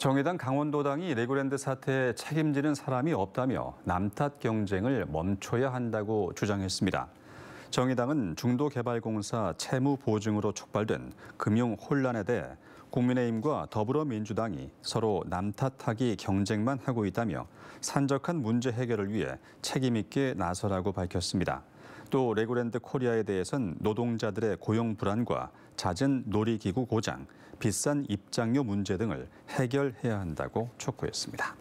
정의당 강원도당이 레고랜드 사태에 책임지는 사람이 없다며 남탓 경쟁을 멈춰야 한다고 주장했습니다. 정의당은 중도개발공사 채무 보증으로 촉발된 금융 혼란에 대해 국민의힘과 더불어민주당이 서로 남탓하기 경쟁만 하고 있다며 산적한 문제 해결을 위해 책임 있게 나서라고 밝혔습니다. 또 레고랜드 코리아에 대해선 노동자들의 고용 불안과 잦은 놀이기구 고장, 비싼 입장료 문제 등을 해결해야 한다고 촉구했습니다.